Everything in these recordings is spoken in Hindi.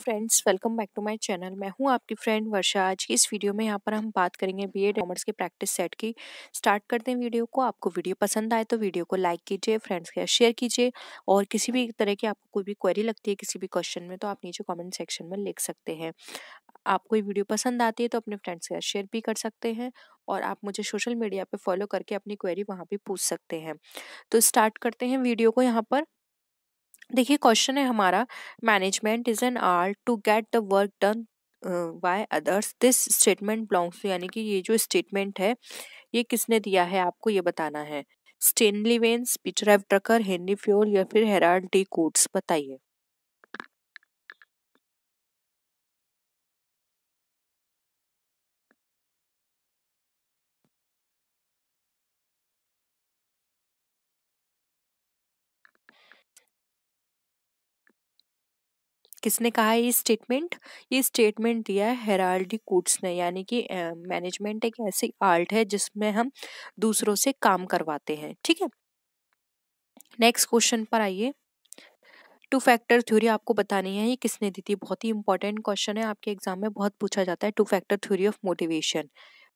friends welcome back to my channel मैं हूं आपकी फ्रेंड वर्षा आज की इस वीडियो में यहां पर हम बात करेंगे बी एड कॉमर्स के प्रैक्टिस सेट की स्टार्ट करते हैं वीडियो को आपको वीडियो पसंद आए तो वीडियो को लाइक कीजिए फ्रेंड्स के साथ शेयर कीजिए और किसी भी तरह की आपको कोई भी क्वेरी लगती है किसी भी क्वेश्चन में तो आप नीचे कॉमेंट सेक्शन में लिख सकते हैं आपको ये वीडियो पसंद आती है तो अपने फ्रेंड्स के साथ शेयर भी कर सकते हैं और आप मुझे सोशल मीडिया पर फॉलो करके अपनी क्वेरी वहाँ भी पूछ सकते हैं तो स्टार्ट करते हैं वीडियो को यहाँ पर देखिए क्वेश्चन है हमारा management is an art to get the work done by others this statement belongs to यानी कि ये जो स्टेटमेंट है ये किसने दिया है आपको ये बताना है Stanley Vance Peter F Drucker Henry Fayol या फिर हेराल्ड डी कोट्स बताइए किसने कहा है ये स्टेटमेंट ये स्टेटमेंट दिया है हेराल्डी कूट्स ने यानी कि मैनेजमेंट एक ऐसी आर्ट है जिसमें हम दूसरों से काम करवाते हैं ठीक है नेक्स्ट क्वेश्चन पर आइए टू फैक्टर थ्योरी आपको बतानी है ये किसने दी थी बहुत ही इंपॉर्टेंट क्वेश्चन है आपके एग्जाम में बहुत पूछा जाता है two factor theory of motivation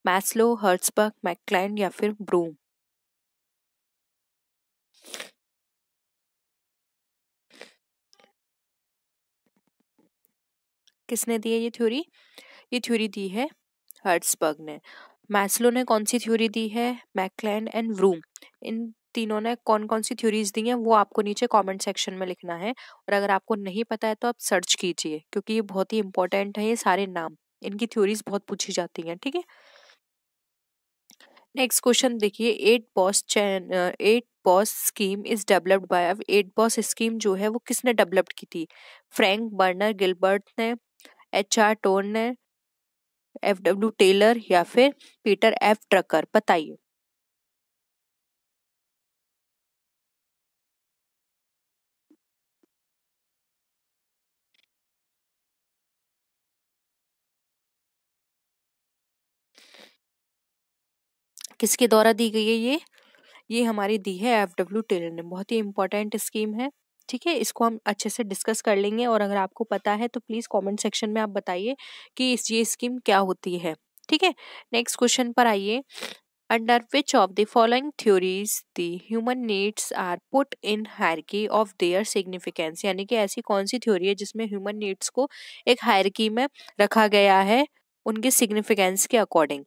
Maslow Herzberg McClelland या फिर ब्रूम किसने दी है ये थ्योरी ये थ्योरी दी है हर्ट्सबर्ग ने मैस्लो ने कौन सी थ्योरी दी है मैकलैंड एंड व्रूम इन तीनों ने कौन कौन सी थ्योरीज दी हैं वो आपको नीचे कमेंट सेक्शन में लिखना है और अगर आपको नहीं पता है तो आप सर्च कीजिए क्योंकि ये बहुत ही इंपॉर्टेंट है ये सारे नाम इनकी थ्योरीज बहुत पूछी जाती हैं ठीक है नेक्स्ट क्वेश्चन देखिए at boss chain at boss scheme is developed by at boss scheme जो है वो किसने डेवलप्ड की थी फ्रैंक बर्नर गिलबर्ट ने H R Towne F W Taylor या फिर पीटर एफ ट्रकर बताइए किसके द्वारा दी गई है ये ये हमारी दी है एफ डब्ल्यू टेलर ने बहुत ही इंपॉर्टेंट स्कीम है ठीक है इसको हम अच्छे से डिस्कस कर लेंगे और अगर आपको पता है तो प्लीज़ कमेंट सेक्शन में आप बताइए कि इस ये स्कीम क्या होती है ठीक है नेक्स्ट क्वेश्चन पर आइए under which of the following theories the human needs are put in hierarchy of their significance यानी कि ऐसी कौन सी थ्योरी है जिसमें ह्यूमन नीड्स को एक हायरकी में रखा गया है उनके सिग्निफिकेंस के अकॉर्डिंग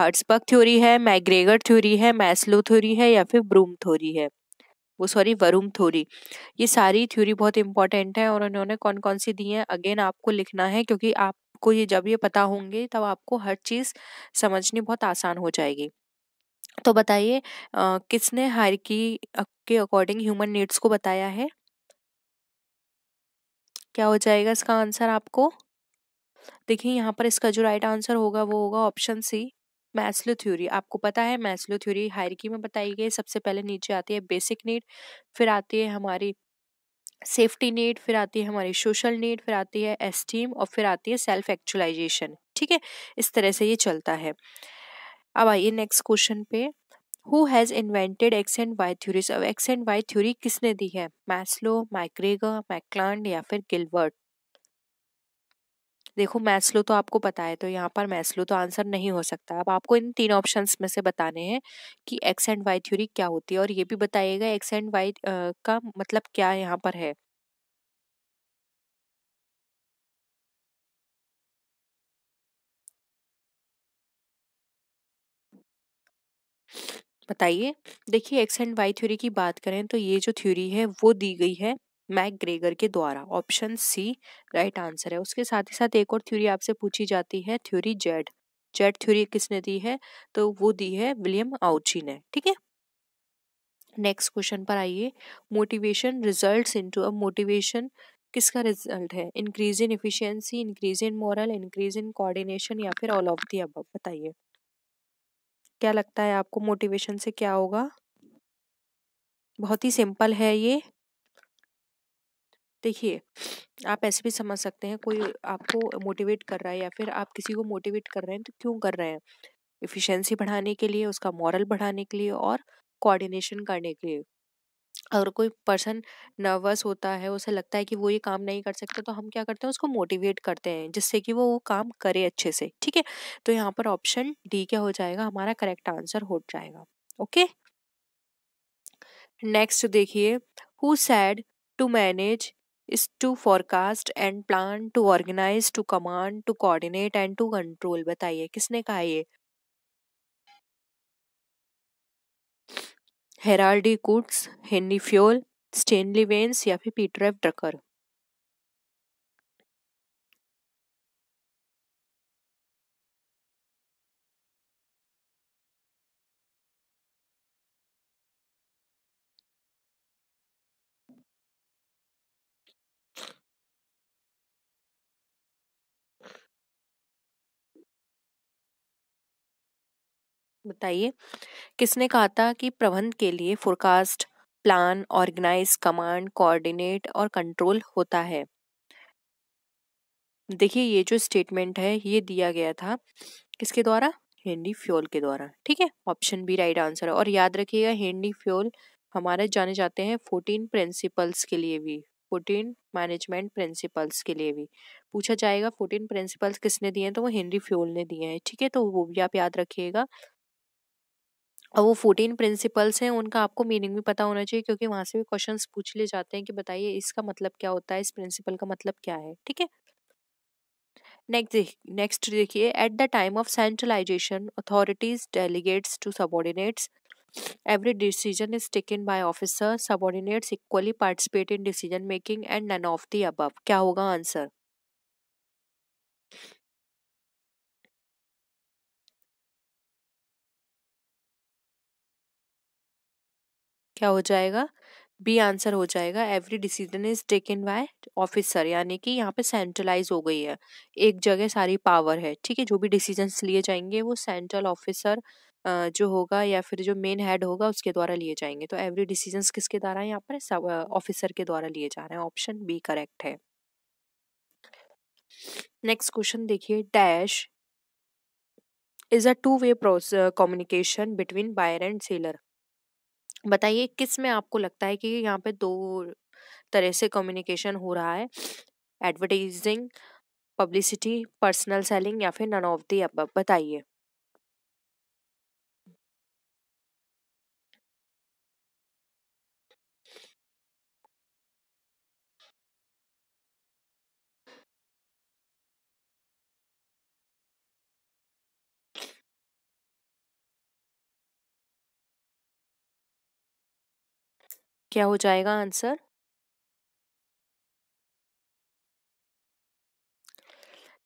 हर्ट्सबर्ग थ्योरी है मैग्रेगर थ्योरी है मैस्लो थ्योरी है या फिर ब्रूम थ्योरी है वो सॉरी वरुम थ्योरी ये सारी थ्योरी बहुत इंपॉर्टेंट है और उन्होंने कौन कौन सी दी हैं अगेन आपको लिखना है क्योंकि आपको ये जब ये पता होंगे तब आपको हर चीज़ समझनी बहुत आसान हो जाएगी तो बताइए किसने हायरकी के अकॉर्डिंग ह्यूमन नीड्स को बताया है क्या हो जाएगा इसका आंसर आपको देखिए यहाँ पर इसका जो राइट आंसर होगा वो होगा ऑप्शन सी मैस्लो थ्योरी आपको पता है मैस्लो थ्योरी हायरकी में बताई गई सबसे पहले नीचे आती है बेसिक नीड फिर आती है हमारी सेफ्टी नीड फिर आती है हमारी सोशल नीड फिर आती है एस्टीम और फिर आती है सेल्फ एक्चुअलाइजेशन ठीक है इस तरह से ये चलता है अब आइए नेक्स्ट क्वेश्चन पे who has invented X and Y theories अब एक्स एंड वाई थ्योरी किसने दी है मैस्लो माइक्रेगा मैक्लांड या फिर गिलबर्ट देखो मैथ्सलो तो आपको पता है तो यहाँ पर मैथ्सलो तो आंसर नहीं हो सकता अब आपको इन तीन ऑप्शन में से बताने हैं कि एक्स एंड वाई थ्योरी क्या होती है और ये भी बताइएगा एक्स एंड वाई का मतलब क्या यहाँ पर है बताइए देखिए एक्स एंड वाई थ्योरी की बात करें तो ये जो थ्योरी है वो दी गई है मैक ग्रेगर के द्वारा ऑप्शन सी राइट आंसर है उसके साथ ही साथ एक और थ्योरी आपसे पूछी जाती है थ्योरी जेड जेड थ्योरी किसने दी है तो वो दी है विलियम आउची ने ठीक है नेक्स्ट क्वेश्चन पर आइए मोटिवेशन रिजल्ट इनटू अब मोटिवेशन किसका रिजल्ट है increase in efficiency increase in morale increase in coordination या फिर ऑल ऑफ दी अब बताइए क्या लगता है आपको मोटिवेशन से क्या होगा बहुत ही सिंपल है ये देखिए आप ऐसे भी समझ सकते हैं कोई आपको मोटिवेट कर रहा है या फिर आप किसी को मोटिवेट कर रहे हैं तो क्यों कर रहे हैं इफ़िशेंसी बढ़ाने के लिए उसका मॉरल बढ़ाने के लिए और कोऑर्डिनेशन करने के लिए अगर कोई पर्सन नर्वस होता है उसे लगता है कि वो ये काम नहीं कर सकता तो हम क्या करते हैं उसको मोटिवेट करते हैं जिससे कि वो वो काम करे अच्छे से ठीक है तो यहाँ पर ऑप्शन डी क्या हो जाएगा हमारा करेक्ट आंसर हो जाएगा ओके नेक्स्ट देखिए who said to manage is to forecast and plan to organize to command to coordinate and to control बताइए किसने कहा ये Harold Koontz Henry Fayol Stanley Vance या फिर पीटर एफ ड्रकर बताइए किसने कहा था कि प्रबंध के लिए forecast plan organise command coordinate और कंट्रोल होता है देखिए ये जो स्टेटमेंट है ये दिया गया था किसके द्वारा हेनरी फ्योल के द्वारा ठीक है ऑप्शन बी राइट आंसर है और याद रखिएगा हेनरी फ्योल हमारे जाने जाते हैं फोर्टीन प्रिंसिपल्स के लिए भी फोर्टीन मैनेजमेंट प्रिंसिपल्स के लिए भी पूछा जाएगा फोर्टीन प्रिंसिपल्स किसने दिए हैं तो वो हेनरी फ्योल ने दिए हैं ठीक है तो वो भी आप याद रखिएगा और वो फोर्टीन प्रिंसिपल्स हैं उनका आपको मीनिंग भी पता होना चाहिए क्योंकि वहाँ से भी क्वेश्चन पूछ ले जाते हैं कि बताइए इसका मतलब क्या होता है इस प्रिंसिपल का मतलब क्या है ठीक है नेक्स्ट नेक्स्ट देखिए at the time of centralisation authorities delegates to subordinates every decision is taken by officer subordinates equally participate in decision making and none of the above क्या होगा आंसर क्या हो जाएगा बी आंसर हो जाएगा every decision is taken by officer यानी कि यहाँ पे सेंट्रलाइज हो गई है एक जगह सारी पावर है ठीक है जो भी डिसीजन लिए जाएंगे वो सेंट्रल ऑफिसर जो होगा या फिर जो मेन हेड होगा उसके द्वारा लिए जाएंगे तो एवरी डिसीजन किसके द्वारा यहाँ पर ऑफिसर के द्वारा लिए जा रहे हैं ऑप्शन बी करेक्ट है नेक्स्ट क्वेश्चन देखिए dash is a two way communication between buyer and seller बताइए किस में आपको लगता है कि यहाँ पे दो तरह से कम्युनिकेशन हो रहा है एडवर्टाइजिंग पब्लिसिटी पर्सनल सेलिंग या फिर नन ऑफ दी अब बताइए क्या हो जाएगा आंसर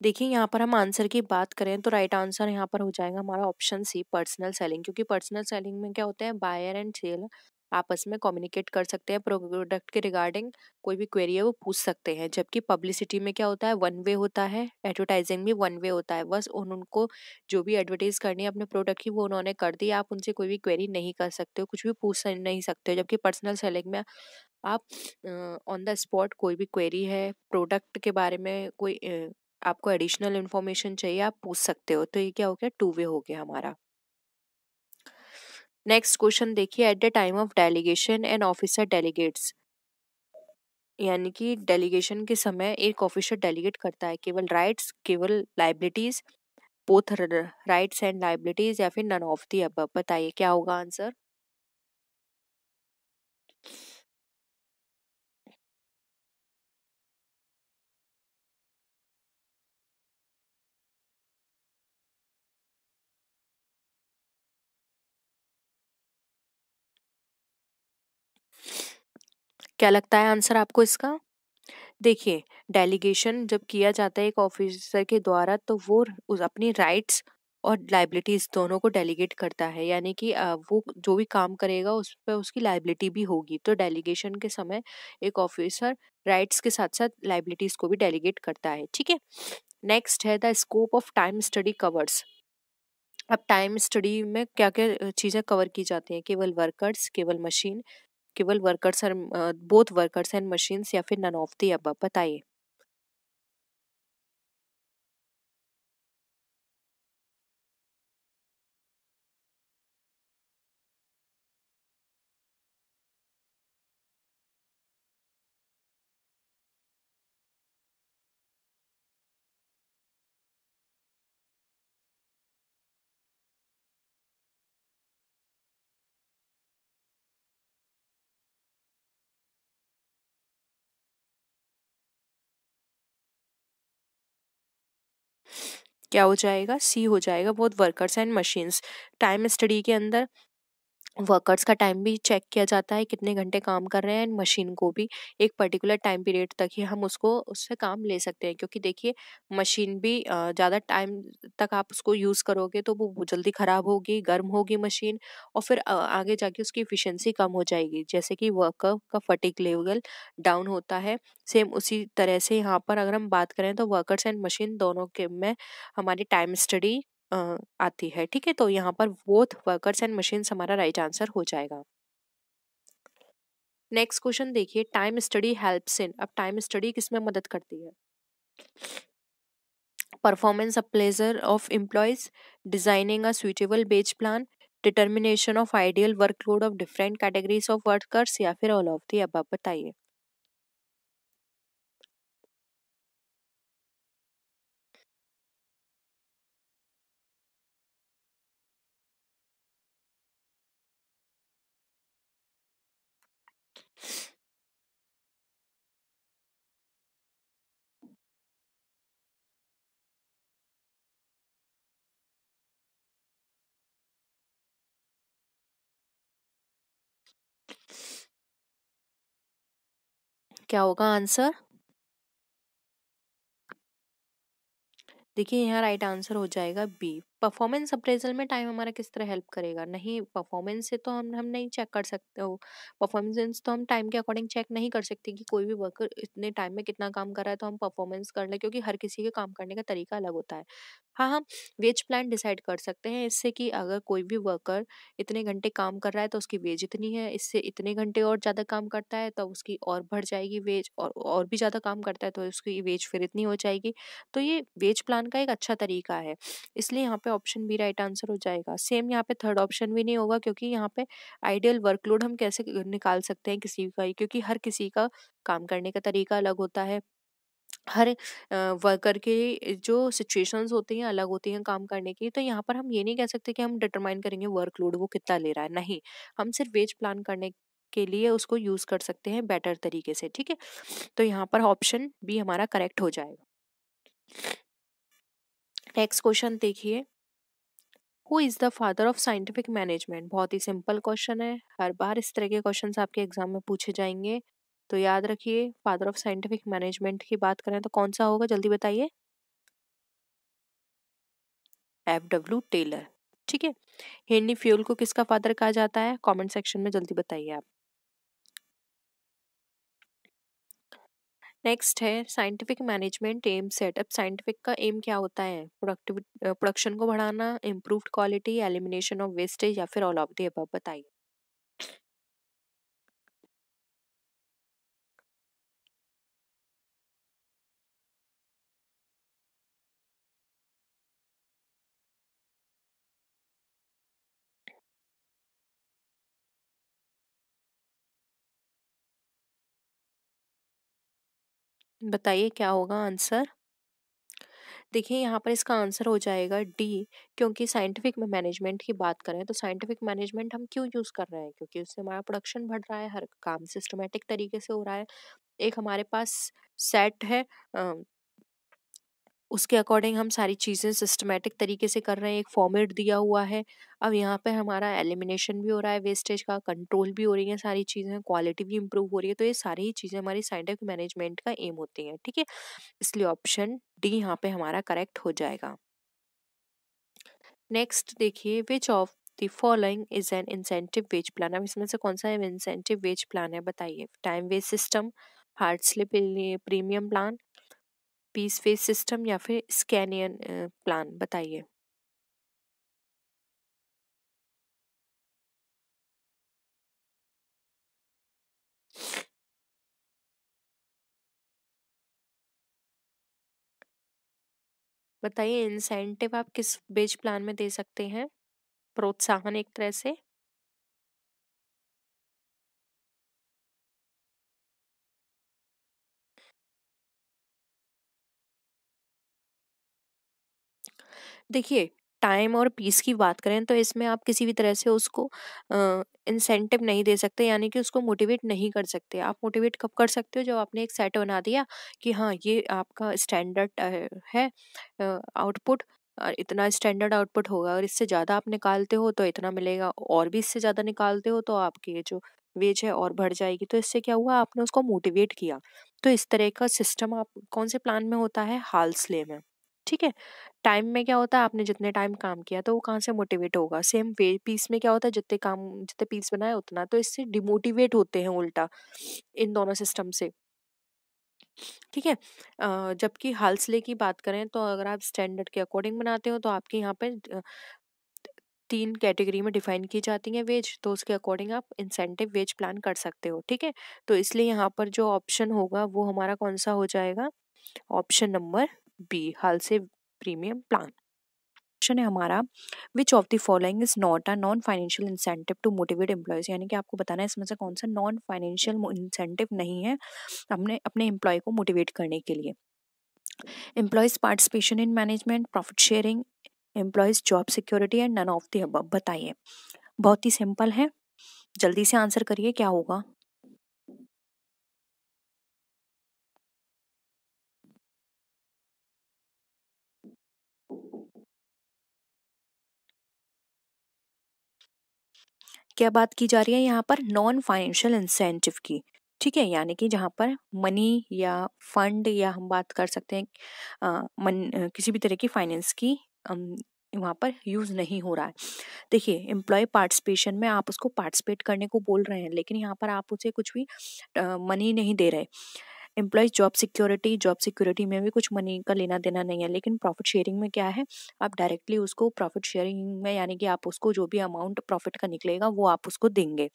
देखिए यहाँ पर हम आंसर की बात करें तो राइट आंसर यहाँ पर हो जाएगा हमारा ऑप्शन सी पर्सनल सेलिंग क्योंकि पर्सनल सेलिंग में क्या होता है बायर एंड सेलर आपस में कम्युनिकेट कर सकते हैं प्रोडक्ट के रिगार्डिंग कोई भी क्वेरी है वो पूछ सकते हैं जबकि पब्लिसिटी में क्या होता है वन वे होता है एडवर्टाइजिंग भी वन वे होता है बस उन उनको जो भी एडवर्टाइज करनी है अपने प्रोडक्ट की वो उन्होंने कर दी आप उनसे कोई भी क्वेरी नहीं कर सकते हो कुछ भी पूछ नहीं सकते हो जबकि पर्सनल सेलिंग में आप ऑन द स्पॉट कोई भी क्वेरी है प्रोडक्ट के बारे में कोई आपको एडिशनल इन्फॉर्मेशन चाहिए आप पूछ सकते हो तो ये क्या हो गया टू वे हो गया हमारा नेक्स्ट क्वेश्चन देखिए at the time of delegation an officer delegates यानी कि डेलीगेशन के समय एक ऑफिसर डेलीगेट करता है केवल राइट्स केवल liabilities both rights and liabilities या फिर नन ऑफ दी अब बताइए क्या होगा आंसर क्या लगता है आंसर आपको इसका देखिए डेलीगेशन जब किया जाता है एक ऑफिसर के द्वारा तो वो उस अपनी राइट्स और लाइबिलिटीज दोनों को डेलीगेट करता है यानी कि वो जो भी काम करेगा उस पर उसकी लाइबिलिटी भी होगी तो डेलीगेशन के समय एक ऑफिसर राइट्स के साथ साथ लाइबिलिटीज को भी डेलीगेट करता है ठीक है नेक्स्ट है the scope of time study covers अब टाइम स्टडी में क्या क्या चीज़ें कवर की जाती हैं केवल वर्कर्स केवल मशीन केवल वर्कर्स और बोथ वर्कर्स एंड मशीन्स या फिर नन ऑफ दी अब बताइए क्या हो जाएगा सी हो जाएगा both workers and machines time study के अंदर वर्कर्स का टाइम भी चेक किया जाता है कितने घंटे काम कर रहे हैं एंड मशीन को भी एक पर्टिकुलर टाइम पीरियड तक ही हम उसको उससे काम ले सकते हैं क्योंकि देखिए मशीन भी ज़्यादा टाइम तक आप उसको यूज़ करोगे तो वो जल्दी ख़राब होगी गर्म होगी मशीन और फिर आगे जाके उसकी इफ़िशेंसी कम हो जाएगी जैसे कि वर्कर का फटिक लेवल डाउन होता है सेम उसी तरह से यहाँ पर अगर हम बात करें तो वर्कर्स एंड मशीन दोनों के में हमारी टाइम स्टडी आती है ठीक है तो यहाँ पर बोथ वर्कर्स एंड मशीन हमारा राइट आंसर हो जाएगा नेक्स्ट क्वेश्चन देखिए टाइम स्टडी हेल्प्स इन अब टाइम स्टडी किस में मदद करती है performance appraisal of employees designing a suitable wage plan determination of ideal workload of different categories of workers या फिर ऑल ऑफ दी अब आप बताइए क्या होगा आंसर देखिए यहाँ राइट आंसर हो जाएगा बी परफॉर्मेंस अप्रेजल में टाइम हमारा किस तरह हेल्प करेगा नहीं परफॉर्मेंस से तो हम हम नहीं चेक कर सकते हो परफॉर्मेंस तो हम टाइम के अकॉर्डिंग चेक नहीं कर सकते कि कोई भी वर्कर इतने टाइम में कितना काम कर रहा है तो हम परफॉर्मेंस कर लें क्योंकि हर किसी के काम करने का तरीका अलग होता है हाँ हम वेज प्लान डिसाइड कर सकते हैं इससे कि अगर कोई भी वर्कर इतने घंटे काम कर रहा है तो उसकी वेज इतनी है इससे इतने घंटे और ज़्यादा काम करता है तो उसकी और बढ़ जाएगी वेज और और भी ज़्यादा काम करता है तो उसकी वेज फिर इतनी हो जाएगी तो ये वेज प्लान का एक अच्छा तरीका है इसलिए यहाँ पर पे ऑप्शन बी राइट आंसर हो जाएगा सेम यहाँ पे थर्ड ऑप्शन भी नहीं होगा क्योंकि यहाँ पे आइडियल वर्कलोड हम कैसे निकाल सकते हैं किसी का ही क्योंकि हर किसी का काम करने का तरीका अलग होता है हर वर्कर के जो सिचुएशंस होती हैं अलग होती हैं काम करने की तो यहाँ पर हम ये नहीं कह सकते कि हम डिटरमाइन करेंगे वर्कलोड वो कितना ले रहा है नहीं हम सिर्फ वेज प्लान करने के लिए उसको यूज़ कर सकते हैं बेटर तरीके से ठीक है तो यहाँ पर ऑप्शन भी हमारा करेक्ट हो जाएगा नेक्स्ट क्वेश्चन देखिए who is the father of scientific management बहुत ही सिंपल क्वेश्चन है हर बार इस तरह के क्वेश्चन आपके एग्जाम में पूछे जाएंगे तो याद रखिए फादर ऑफ साइंटिफिक मैनेजमेंट की बात करें तो कौन सा होगा जल्दी बताइए एफ डब्ल्यू टेलर ठीक है हेनी फ्यूल को किसका फादर कहा जाता है कमेंट सेक्शन में जल्दी बताइए आप नेक्स्ट है scientific management aim setup scientific का एम क्या होता है प्रोडक्टिविटी प्रोडक्शन को बढ़ाना improve quality elimination of wastage या फिर ऑल ऑफ दी अब बताइए बताइए क्या होगा आंसर देखिए यहाँ पर इसका आंसर हो जाएगा डी क्योंकि साइंटिफिक में मैनेजमेंट की बात करें तो साइंटिफिक मैनेजमेंट हम क्यों यूज़ कर रहे हैं क्योंकि उससे हमारा प्रोडक्शन बढ़ रहा है हर काम सिस्टमेटिक तरीके से हो रहा है एक हमारे पास सेट है उसके अकॉर्डिंग हम सारी चीज़ें सिस्टमेटिक तरीके से कर रहे हैं एक फॉर्मेट दिया हुआ है अब यहाँ पे हमारा एलिमिनेशन भी हो रहा है वेस्टेज का कंट्रोल भी हो रही है सारी चीज़ें क्वालिटी भी इम्प्रूव हो रही है तो ये सारी ही चीज़ें हमारी साइंटिफिक मैनेजमेंट का एम होती हैं ठीक है इसलिए ऑप्शन डी यहाँ पे हमारा करेक्ट हो जाएगा नेक्स्ट देखिए which of the following is an incentive wage plan अब इसमें से कौन सा इंसेंटिव वेज प्लान है बताइए टाइम वेज सिस्टम हार्ड स्लिप premium plan piece face system या फिर स्कैनियन प्लान बताइए बताइए इंसेंटिव आप किस बेच प्लान में दे सकते हैं प्रोत्साहन एक तरह से देखिए टाइम और पीस की बात करें तो इसमें आप किसी भी तरह से उसको इंसेंटिव नहीं दे सकते यानी कि उसको मोटिवेट नहीं कर सकते आप मोटिवेट कब कर सकते हो जब आपने एक सेट बना दिया कि हाँ ये आपका स्टैंडर्ड है आउटपुट इतना स्टैंडर्ड आउटपुट होगा और इससे ज़्यादा आप निकालते हो तो इतना मिलेगा और भी इससे ज़्यादा निकालते हो तो आपकी जो वेज है और बढ़ जाएगी तो इससे क्या हुआ आपने उसको मोटिवेट किया तो इस तरह का सिस्टम आप कौन से प्लान में होता है हालस्ले में ठीक है टाइम में क्या होता है आपने जितने टाइम काम किया तो वो कहाँ से मोटिवेट होगा सेम वे पीस में क्या होता है जितने काम जितने पीस बनाए उतना तो इससे डिमोटिवेट होते हैं उल्टा इन दोनों सिस्टम से ठीक है जबकि हालसले की बात करें तो अगर आप स्टैंडर्ड के अकॉर्डिंग बनाते हो तो आपके यहाँ पर तीन कैटेगरी में डिफाइन की जाती है वेज तो उसके अकॉर्डिंग आप इंसेंटिव वेज प्लान कर सकते हो ठीक है तो इसलिए यहाँ पर जो ऑप्शन होगा वो हमारा कौन सा हो जाएगा ऑप्शन नंबर बी हाल से प्रीमियम प्लान क्वेश्चन है हमारा which of the following is not a non financial incentive to motivate employees यानी कि आपको बताना है इसमें से कौन सा नॉन फाइनेंशियल इंसेंटिव नहीं है अपने अपने एम्प्लॉय को मोटिवेट करने के लिए employees participation in management profit sharing employees job security and none of the अब बताइए बहुत ही सिंपल है जल्दी से आंसर करिए क्या होगा क्या बात की जा रही है यहाँ पर नॉन फाइनेंशियल इंसेंटिव की ठीक है यानी कि जहाँ पर मनी या फंड या हम बात कर सकते हैं आ, मन किसी भी तरह की फाइनेंस की वहाँ पर यूज़ नहीं हो रहा है देखिए एम्प्लॉय पार्टिसिपेशन में आप उसको पार्टिसिपेट करने को बोल रहे हैं लेकिन यहाँ पर आप उसे कुछ भी मनी नहीं दे रहे employees job security job security में भी कुछ मनी का लेना देना नहीं है लेकिन प्रॉफिट शेयरिंग में क्या है आप डायरेक्टली उसको प्रॉफिट शेयरिंग में यानी कि आप उसको जो भी अमाउंट प्रॉफिट का निकलेगा वो आप उसको देंगे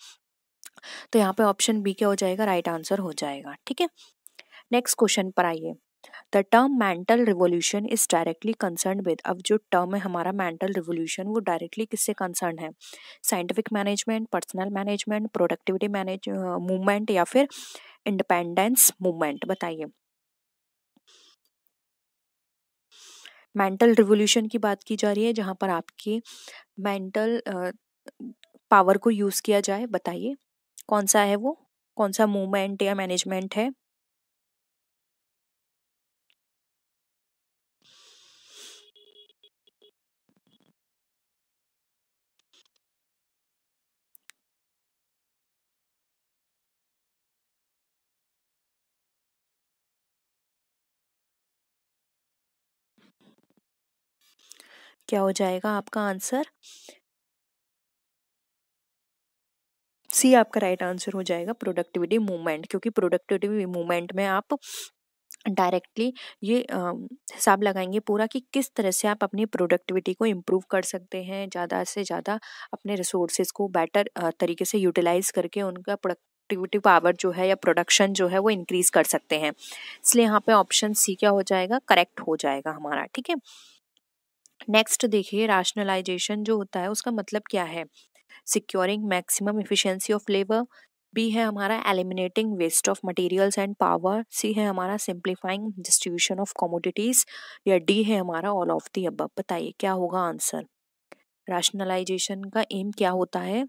तो यहाँ पे ऑप्शन बी क्या हो जाएगा राइट right आंसर हो जाएगा ठीक है नेक्स्ट क्वेश्चन पर आइए the term mental revolution is directly concern with अब जो टर्म है हमारा मेंटल रिवोल्यूशन वो डायरेक्टली किससे कंसर्न है scientific management personal management productivity manage movement या फिर इंडिपेंडेंस मूवमेंट बताइए मेंटल रिवोल्यूशन की बात की जा रही है जहाँ पर आपके मेंटल पावर को यूज़ किया जाए बताइए कौन सा है वो कौन सा मूवमेंट या मैनेजमेंट है क्या हो जाएगा आपका आंसर सी आपका राइट आंसर हो जाएगा प्रोडक्टिविटी मूवमेंट क्योंकि प्रोडक्टिविटी मूवमेंट में आप डायरेक्टली ये हिसाब लगाएंगे पूरा कि किस तरह से आप अपनी प्रोडक्टिविटी को इम्प्रूव कर सकते हैं ज़्यादा से ज़्यादा अपने रिसोर्सेज को बेटर तरीके से यूटिलाइज करके उनका प्रोडक्टिविटी पावर जो है या प्रोडक्शन जो है वो इंक्रीज़ कर सकते हैं इसलिए यहाँ पे ऑप्शन सी क्या हो जाएगा करेक्ट हो जाएगा हमारा ठीक है नेक्स्ट देखिए राशनलाइजेशन जो होता है उसका मतलब क्या है securing maximum efficiency of labour B है हमारा eliminating waste of materials and power C है हमारा सिंप्लीफाइंग डिस्ट्रीब्यूशन ऑफ कॉमोडिटीज या डी है हमारा ऑल ऑफ दी अब बताइए क्या होगा आंसर राशनलाइजेशन का एम क्या होता है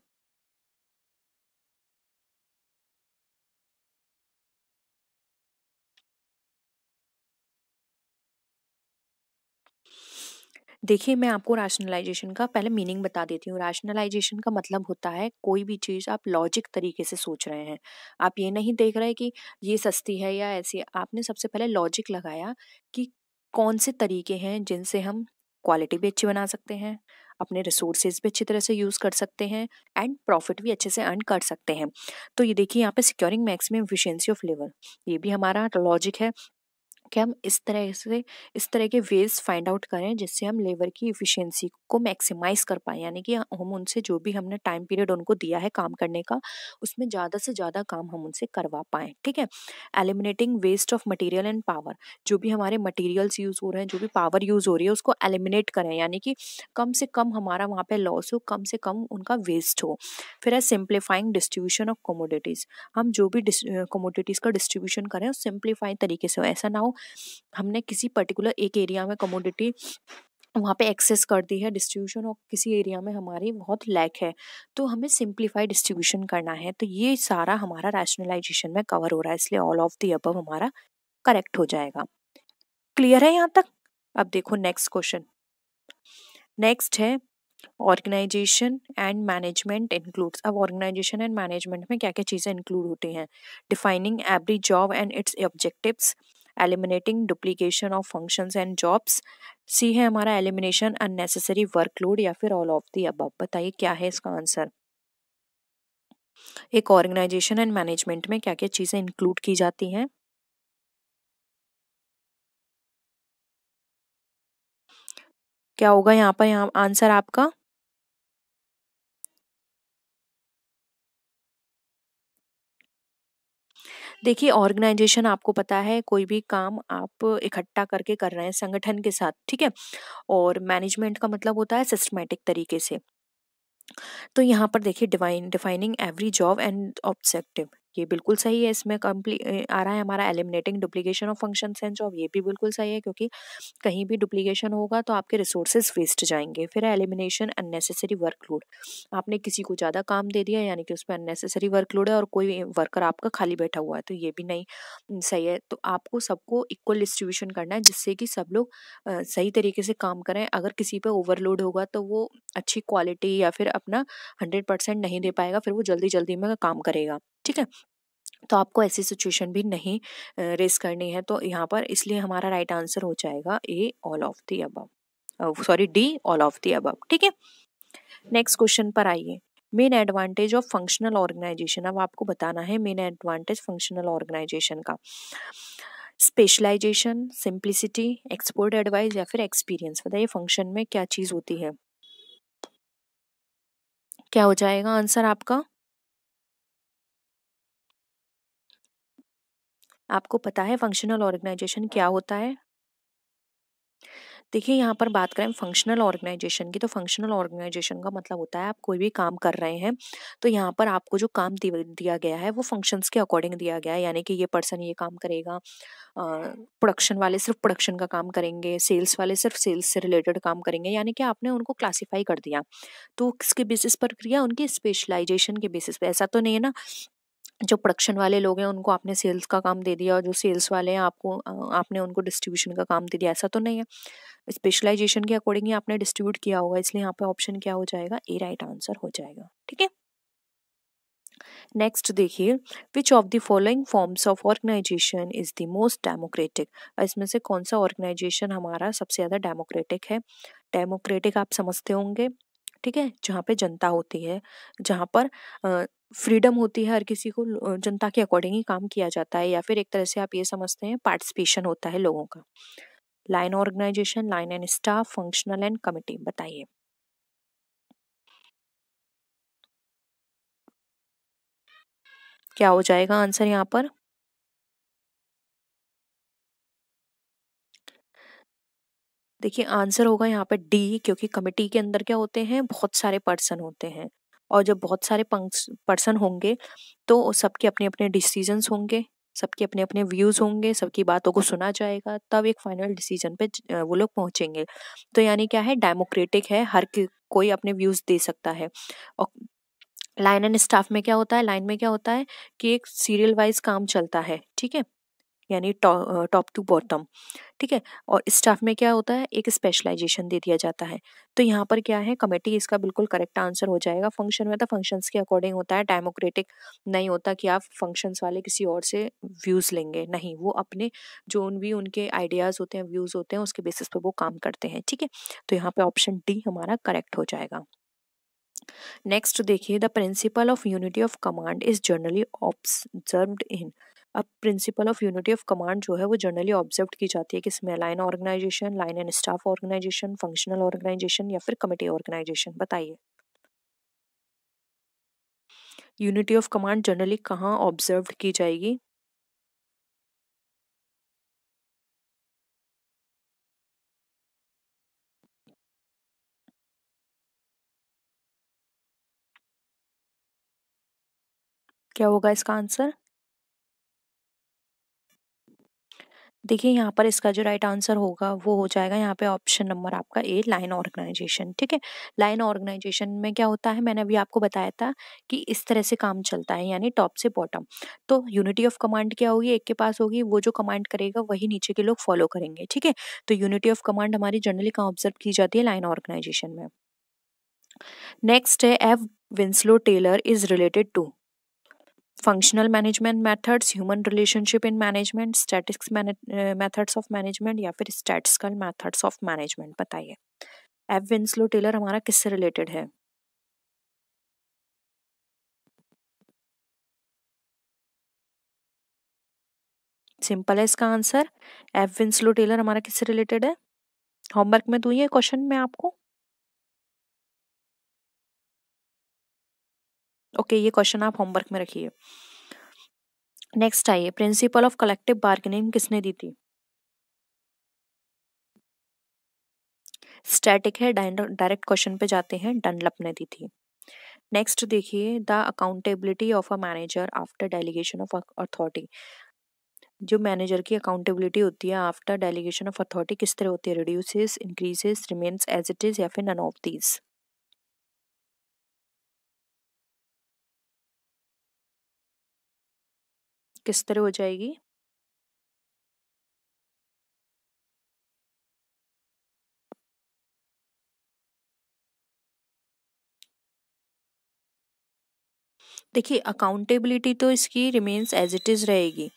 देखिए मैं आपको रैशनलाइजेशन का पहले मीनिंग बता देती हूँ रैशनलाइजेशन का मतलब होता है कोई भी चीज़ आप लॉजिक तरीके से सोच रहे हैं आप ये नहीं देख रहे कि ये सस्ती है या ऐसी आपने सबसे पहले लॉजिक लगाया कि कौन से तरीके हैं जिनसे हम क्वालिटी भी अच्छी बना सकते हैं अपने रिसोर्सेज भी अच्छी तरह से यूज़ कर सकते हैं एंड प्रॉफिट भी अच्छे से अर्न कर सकते हैं तो ये देखिए यहाँ पे securing maximum efficiency of labour ये भी हमारा लॉजिक है कि हम इस तरह से इस तरह के वेज फाइंड आउट करें जिससे हम लेबर की इफ़िशेंसी को मैक्सिमाइज़ कर पाएँ यानी कि हम उनसे जो भी हमने टाइम पीरियड उनको दिया है काम करने का उसमें ज़्यादा से ज़्यादा काम हम उनसे करवा पाएँ ठीक है eliminating waste of material and power जो भी हमारे मटीरियल्स यूज़ हो रहे हैं जो भी पावर यूज़ हो रही है उसको एलिमिनेट करें यानी कि कम से कम हमारा वहाँ पर लॉस हो कम से कम उनका वेस्ट हो फिर है सिंप्लीफाइंग डिस्ट्रीब्यूशन ऑफ कमोडिटीज़ हम जो भी कमोडिटीज़ का डिस्ट्रीब्यूशन करें सिम्प्लीफाइंग तरीके से हो ऐसा ना हो हमने किसी पर्टिकुलर एक एरिया में कमोडिटी वहाँ पे एक्सेस कर दी है डिस्ट्रीब्यूशन और किसी एरिया में हमारी बहुत लैक है तो हमें सिंप्लीफाई डिस्ट्रीब्यूशन करना है तो ये सारा हमारा रैशनलाइजेशन में कवर हो रहा है इसलिए ऑल ऑफ दी अब हमारा करेक्ट हो जाएगा क्लियर है यहाँ तक अब देखो नेक्स्ट क्वेश्चन नेक्स्ट है ऑर्गेनाइजेशन एंड मैनेजमेंट इंक्लूड्स अब ऑर्गेनाइजेशन एंड मैनेजमेंट में क्या क्या चीज़ें इंक्लूड होती हैं defining every job and its objectives eliminating duplication of function and jobs C है हमारा एलिमिनेशन अननेसेसरी वर्कलोड या फिर ऑल ऑफ दी अब बताइए क्या है इसका आंसर एक ऑर्गेनाइजेशन एंड मैनेजमेंट में क्या क्या चीज़ें इंक्लूड की जाती हैं क्या होगा यहाँ पर यहाँ आंसर आपका देखिए ऑर्गेनाइजेशन आपको पता है कोई भी काम आप इकट्ठा करके कर रहे हैं संगठन के साथ ठीक है और मैनेजमेंट का मतलब होता है सिस्टमेटिक तरीके से तो यहाँ पर देखिए divine defining every job and objective ये बिल्कुल सही है इसमें कम्प्ली आ रहा है हमारा eliminating duplication of function sense और ये भी बिल्कुल सही है क्योंकि कहीं भी डुप्लीकेशन होगा तो आपके रिसोर्सेज वेस्ट जाएंगे फिर एलिमिनेशन अननेसेसरी वर्कलोड आपने किसी को ज़्यादा काम दे दिया यानी कि उस पर अननेसेसरी वर्कलोड है और कोई वर्कर आपका खाली बैठा हुआ है तो ये भी नहीं सही है तो आपको सबको इक्वल डिस्ट्रीब्यूशन करना है जिससे कि सब लोग सही तरीके से काम करें अगर किसी पर ओवरलोड होगा तो वो अच्छी क्वालिटी या फिर अपना हंड्रेड परसेंट नहीं दे पाएगा फिर वो जल्दी जल्दी में काम करेगा ठीक है तो आपको ऐसी सिचुएशन भी नहीं रेस करनी है तो यहाँ पर इसलिए हमारा राइट आंसर हो जाएगा ए ऑल ऑफ दी अब sorry D all of the अब ठीक है नेक्स्ट क्वेश्चन पर आइए main advantage of functional organisation अब आपको बताना है मेन एडवांटेज फंक्शनल ऑर्गेनाइजेशन का स्पेशलाइजेशन सिंप्लिसिटी एक्सपोर्ट एडवाइस या फिर एक्सपीरियंस बताइए फंक्शन में क्या चीज़ होती है क्या हो जाएगा आंसर आपका आपको पता है फंक्शनल ऑर्गेनाइजेशन क्या होता है देखिए यहाँ पर बात करें फंक्शनल ऑर्गेनाइजेशन की तो फंक्शनल ऑर्गेनाइजेशन का मतलब होता है आप कोई भी काम कर रहे हैं तो यहाँ पर आपको जो काम दिया गया है वो फंक्शंस के अकॉर्डिंग दिया गया है यानी कि ये पर्सन ये काम करेगा प्रोडक्शन वाले सिर्फ प्रोडक्शन का काम करेंगे सेल्स वाले सिर्फ सेल्स से रिलेटेड काम करेंगे यानी कि आपने उनको क्लासीफाई कर दिया तो किसके बेसिस पर क्रिया उनके स्पेशलाइजेशन के बेसिस पर ऐसा तो नहीं है ना जो प्रोडक्शन वाले लोग हैं उनको आपने सेल्स का काम दे दिया और जो सेल्स वाले हैं आपको आपने उनको डिस्ट्रीब्यूशन का काम दे दिया ऐसा तो नहीं है स्पेशलाइजेशन के अकॉर्डिंग आपने डिस्ट्रीब्यूट किया होगा इसलिए यहाँ पे ऑप्शन क्या हो जाएगा ए राइट आंसर हो जाएगा ठीक है नेक्स्ट देखिए which of the following forms of organisation is the most democratic इसमें से कौन सा ऑर्गेनाइजेशन हमारा सबसे ज़्यादा डेमोक्रेटिक है डेमोक्रेटिक आप समझते होंगे ठीक है जहाँ पे जनता होती है जहाँ पर फ्रीडम होती है हर किसी को जनता के अकॉर्डिंग ही काम किया जाता है या फिर एक तरह से आप ये समझते हैं पार्टिसिपेशन होता है लोगों का line organisation line and staff functional and committee बताइए क्या हो जाएगा आंसर यहाँ पर देखिए आंसर होगा यहाँ पर डी क्योंकि कमिटी के अंदर क्या होते हैं बहुत सारे पर्सन होते हैं और जब बहुत सारे पर्सन होंगे तो सबके अपने अपने डिसीजंस होंगे सबके अपने अपने व्यूज़ होंगे सबकी बातों को सुना जाएगा तब एक फाइनल डिसीजन पे वो लोग पहुँचेंगे तो यानी क्या है डेमोक्रेटिक है हर कोई अपने व्यूज़ दे सकता है और लाइन एंड स्टाफ में क्या होता है लाइन में क्या होता है कि एक सीरियल वाइज काम चलता है ठीक है यानी टॉप टू बॉटम ठीक है और स्टाफ में क्या होता है एक स्पेशलाइजेशन दे दिया जाता है तो यहाँ पर क्या है कमेटी इसका बिल्कुल करेक्ट आंसर हो जाएगा फंक्शन में तो फंक्शंस के अकॉर्डिंग होता है डेमोक्रेटिक नहीं होता कि आप फंक्शंस वाले किसी और से व्यूज़ लेंगे नहीं वो अपने जो उन भी उनके आइडियाज़ होते हैं व्यूज़ होते हैं उसके बेसिस पर वो काम करते हैं ठीक है तो यहाँ पर ऑप्शन डी हमारा करेक्ट हो जाएगा नेक्स्ट देखिए the principle of unity of command is generally observed in अब principle of unity of command जो है वो जनरली ऑब्जर्व की जाती है कि इसमें line organisation line and staff organisation functional organisation या फिर कमेटी ऑर्गेनाइजेशन बताइए यूनिटी ऑफ कमांड जनरली कहाँ ऑब्जर्व की जाएगी क्या होगा इसका आंसर देखिए यहाँ पर इसका जो राइट आंसर होगा वो हो जाएगा यहाँ पे ऑप्शन नंबर आपका ए लाइन ऑर्गेनाइजेशन ठीक है लाइन ऑर्गेनाइजेशन में क्या होता है मैंने अभी आपको बताया था कि इस तरह से काम चलता है यानी टॉप से बॉटम तो यूनिटी ऑफ कमांड क्या होगी एक के पास होगी वो जो कमांड करेगा वही नीचे के लोग फॉलो करेंगे ठीक है तो यूनिटी ऑफ कमांड हमारी जनरली कहाँ ऑब्जर्व की जाती है लाइन ऑर्गेनाइजेशन में नेक्स्ट है F Winslow Taylor is related to functional management methods human relationship in management statics methods of management या फिर स्टैटिस्टिकल मेथड्स ऑफ मैनेजमेंट बताइए एफ विंस्लो टेलर हमारा किससे रिलेटेड है सिंपल है इसका आंसर एफ विंस्लो टेलर हमारा किससे रिलेटेड है होमवर्क में ये क्वेश्चन में आपको ओके ये क्वेश्चन आप होमवर्क में रखिए नेक्स्ट आइए प्रिंसिपल ऑफ कलेक्टिव बार्गेनिंग किसने दी थी स्टैटिक है डायरेक्ट क्वेश्चन पे जाते हैं डनलप ने दी थी नेक्स्ट देखिए the accountability of a manager after delegation of authority जो मैनेजर की अकाउंटेबिलिटी होती है आफ्टर डेलीगेशन ऑफ अथॉरिटी किस तरह होती है reduces increases remains as it is या फिर नन ऑफ दीज किस तरह हो जाएगी देखिए अकाउंटेबिलिटी तो इसकी रिमेन्स एज इट इज़ रहेगी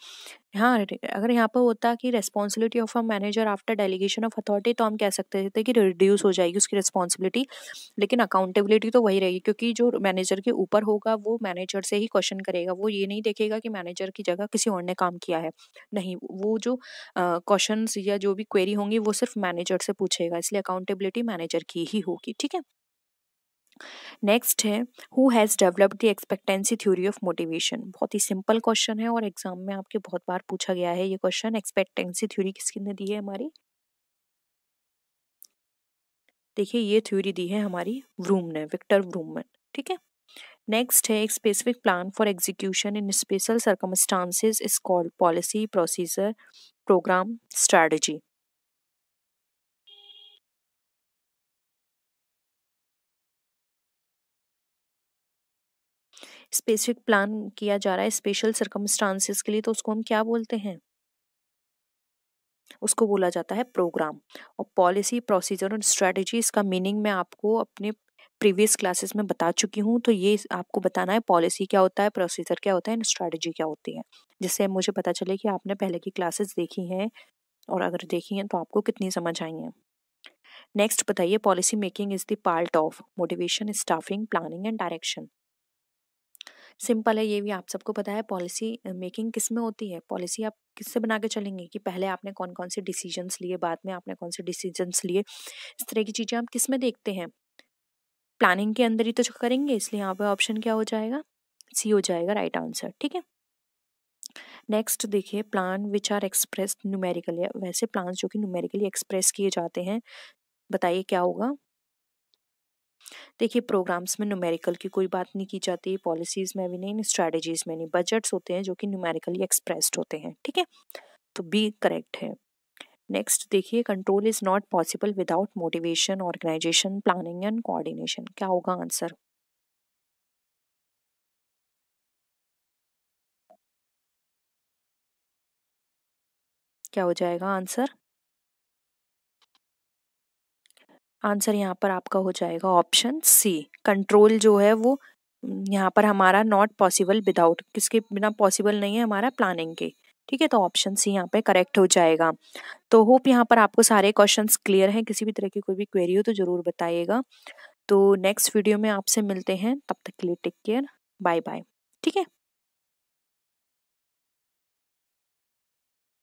हाँ अगर यहाँ पर होता कि responsibility of a manager after delegation of authority तो हम कह सकते थे कि रिड्यूस हो जाएगी उसकी रिस्पॉन्सिबिलिटी लेकिन अकाउंटेबिलिटी तो वही रहेगी क्योंकि जो मैनेजर के ऊपर होगा वो मैनेजर से ही क्वेश्चन करेगा वो ये नहीं देखेगा कि मैनेजर की जगह किसी और ने काम किया है नहीं वो जो क्वेश्चन या जो भी क्वेरी होंगी वो सिर्फ मैनेजर से पूछेगा इसलिए अकाउंटेबिलिटी मैनेजर की ही होगी ठीक है नेक्स्ट है who has developed the expectancy theory of motivation बहुत ही सिंपल क्वेश्चन है और एग्जाम में आपके बहुत बार पूछा गया है ये क्वेश्चन एक्सपेक्टेंसी थ्योरी किसने दी है हमारी देखिए ये थ्योरी दी है हमारी व्रूम ने विक्टर व्रूम में ठीक है नेक्स्ट है एक specific plan for execution in special circumstances is called policy procedure programme strategy specific plan किया जा रहा है स्पेशल सर्कमस्टांसिस के लिए तो उसको हम क्या बोलते हैं उसको बोला जाता है प्रोग्राम और पॉलिसी प्रोसीजर और स्ट्रेटजी इसका मीनिंग मैं आपको अपने प्रीवियस क्लासेस में बता चुकी हूँ तो ये आपको बताना है पॉलिसी क्या होता है प्रोसीजर क्या होता है एंड स्ट्रेटजी क्या होती है जिससे मुझे पता चले कि आपने पहले की क्लासेस देखी हैं और अगर देखी हैं तो आपको कितनी समझ आई है नेक्स्ट बताइए policy making is the part of motivation staffing planning and direction simple है ये भी आप सबको पता है पॉलिसी मेकिंग किस में होती है पॉलिसी आप किससे बना के चलेंगे कि पहले आपने कौन कौन से डिसीजंस लिए बाद में आपने कौन से डिसीजंस लिए इस तरह की चीज़ें आप किस में देखते हैं प्लानिंग के अंदर ही तो करेंगे इसलिए यहाँ पर ऑप्शन क्या हो जाएगा सी हो जाएगा राइट आंसर ठीक है नेक्स्ट देखिए plan which are express numerically वैसे प्लान जो कि न्यूमेरिकली एक्सप्रेस किए जाते हैं बताइए क्या होगा देखिए प्रोग्राम्स में न्यूमेरिकल की कोई बात नहीं की जाती पॉलिसीज में भी नहीं स्ट्रेटजीज में नहीं बजट्स होते हैं जो कि न्यूमेरिकली एक्सप्रेस्ड होते हैं ठीक है तो बी करेक्ट है नेक्स्ट देखिए control is not possible without motivation organisation planning and coordination क्या होगा आंसर क्या हो जाएगा आंसर आंसर यहाँ पर आपका हो जाएगा ऑप्शन सी कंट्रोल जो है वो यहाँ पर हमारा नॉट पॉसिबल विदाउट किसके बिना पॉसिबल नहीं है हमारा प्लानिंग के ठीक है तो ऑप्शन सी यहाँ पे करेक्ट हो जाएगा तो होप यहाँ पर आपको सारे क्वेश्चंस क्लियर हैं किसी भी तरह की कोई भी क्वेरी हो तो ज़रूर बताइएगा तो नेक्स्ट वीडियो में आपसे मिलते हैं तब तक के लिए टेक केयर बाय बाय ठीक है